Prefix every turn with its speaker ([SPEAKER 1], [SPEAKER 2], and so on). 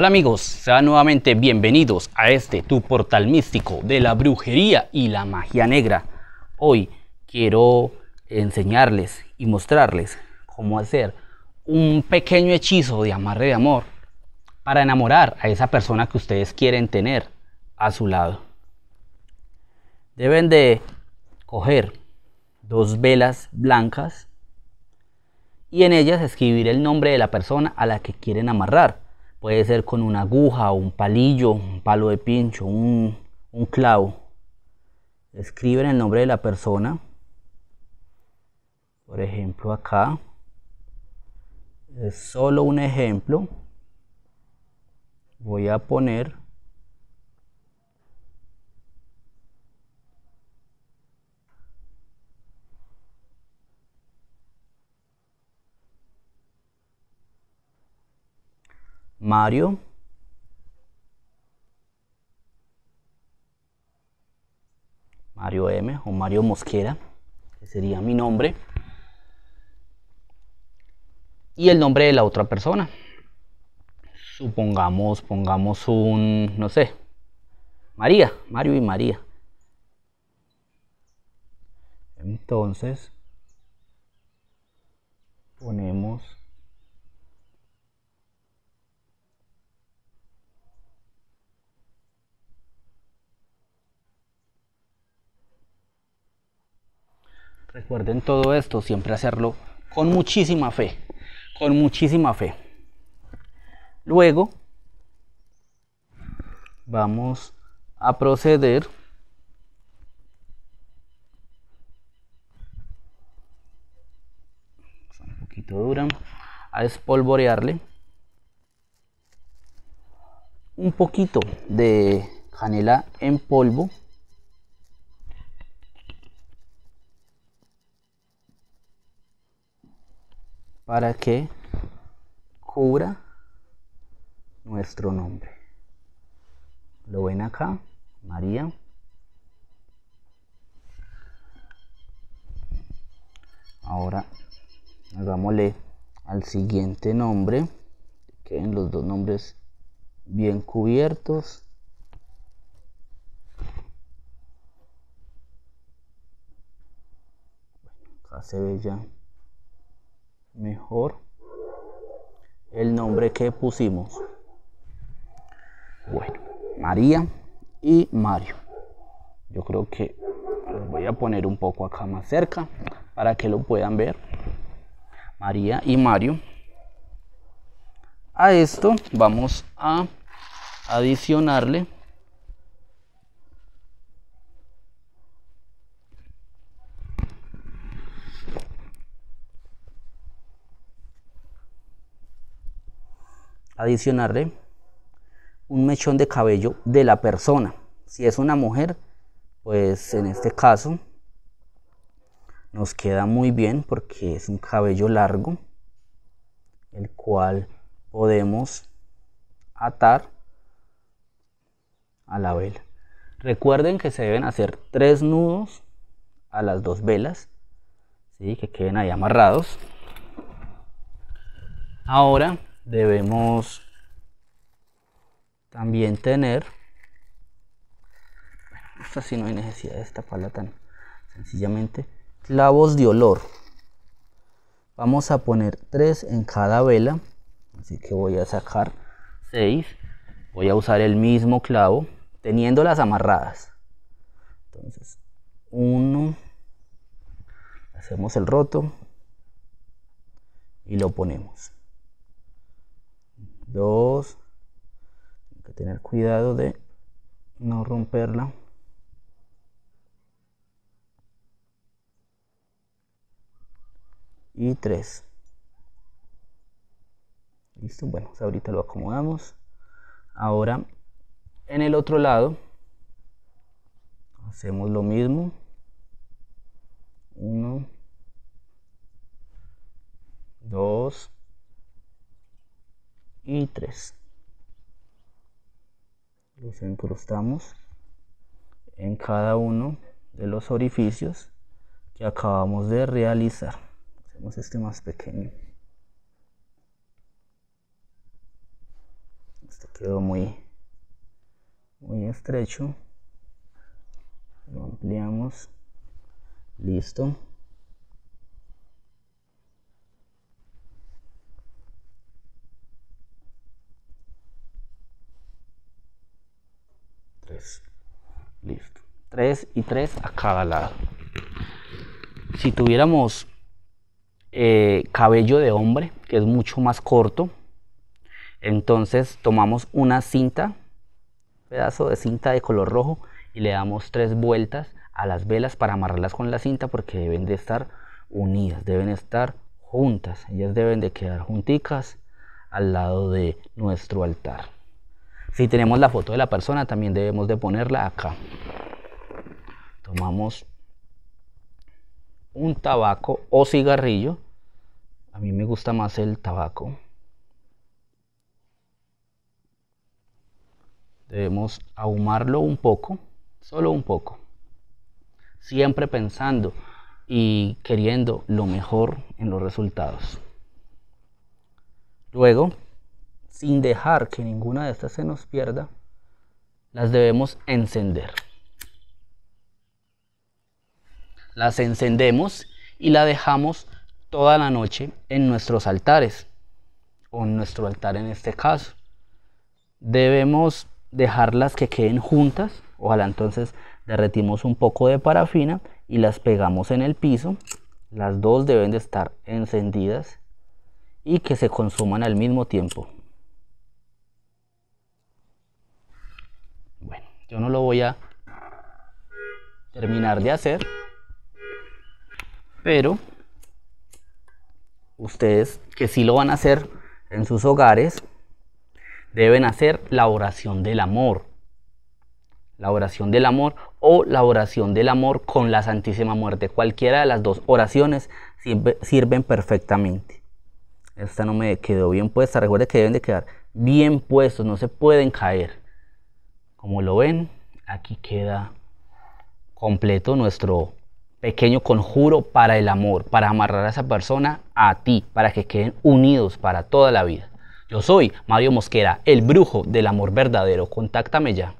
[SPEAKER 1] Hola amigos, sean nuevamente bienvenidos a este tu portal místico de la brujería y la magia negra. Hoy quiero enseñarles y mostrarles cómo hacer un pequeño hechizo de amarre de amor para enamorar a esa persona que ustedes quieren tener a su lado. Deben de coger dos velas blancas y en ellas escribir el nombre de la persona a la que quieren amarrar Puede ser con una aguja, un palillo, un palo de pincho, un, clavo. Escriben el nombre de la persona. Por ejemplo, acá. Es solo un ejemplo. Voy a poner Mario. Mario M o Mario Mosquera, que sería mi nombre. Y el nombre de la otra persona. Supongamos, pongamos un, no sé, María, Mario y María. Entonces, ponemos Recuerden todo esto, siempre hacerlo con muchísima fe, con muchísima fe. Luego vamos a proceder un poquito dura a espolvorearle un poquito de canela en polvo para que cubra nuestro nombre. Lo ven acá, María. Ahora hagámosle al siguiente nombre. Queden los dos nombres bien cubiertos. acá se ve ya mejor el nombre que pusimos. Bueno, María y Mario. Yo creo que los voy a poner un poco acá más cerca para que lo puedan ver. María y Mario. A esto vamos a adicionarle adicionarle un mechón de cabello de la persona. Si es una mujer, pues en este caso nos queda muy bien porque es un cabello largo, el cual podemos atar a la vela. Recuerden que se deben hacer tres nudos a las dos velas, ¿sí? que queden ahí amarrados. Ahora debemos también tener bueno, esta sí no hay necesidad de pala tan sencillamente clavos de olor vamos a poner tres en cada vela así que voy a sacar seis. voy a usar el mismo clavo teniendo las amarradas entonces uno, hacemos el roto y lo ponemos 2 hay que tener cuidado de no romperla y 3 listo bueno pues ahorita lo acomodamos ahora en el otro lado hacemos lo mismo 1 2 y tres los encrustamos en cada uno de los orificios que acabamos de realizar hacemos este más pequeño este quedó muy muy estrecho lo ampliamos listo 3. Listo. 3 y 3 a cada lado. Si tuviéramos eh, cabello de hombre, que es mucho más corto, entonces tomamos una cinta, pedazo de cinta de color rojo, y le damos tres vueltas a las velas para amarrarlas con la cinta porque deben de estar unidas, deben estar juntas, ellas deben de quedar junticas al lado de nuestro altar. Si tenemos la foto de la persona, también debemos de ponerla acá. Tomamos un tabaco o cigarrillo. A mí me gusta más el tabaco. Debemos ahumarlo un poco, solo un poco. Siempre pensando y queriendo lo mejor en los resultados. Luego sin dejar que ninguna de estas se nos pierda, las debemos encender. Las encendemos y la dejamos toda la noche en nuestros altares, o en nuestro altar en este caso. Debemos dejarlas que queden juntas, ojalá entonces derretimos un poco de parafina y las pegamos en el piso. Las dos deben de estar encendidas y que se consuman al mismo tiempo. Yo no lo voy a terminar de hacer, pero ustedes que sí lo van a hacer en sus hogares, deben hacer la oración del amor. La oración del amor o la oración del amor con la Santísima Muerte. Cualquiera de las dos oraciones sirven perfectamente. Esta no me quedó bien puesta. Recuerde que deben de quedar bien puestos, no se pueden caer. Como lo ven, aquí queda completo nuestro pequeño conjuro para el amor, para amarrar a esa persona a ti, para que queden unidos para toda la vida. Yo soy Mario Mosquera, el brujo del amor verdadero. Contáctame ya.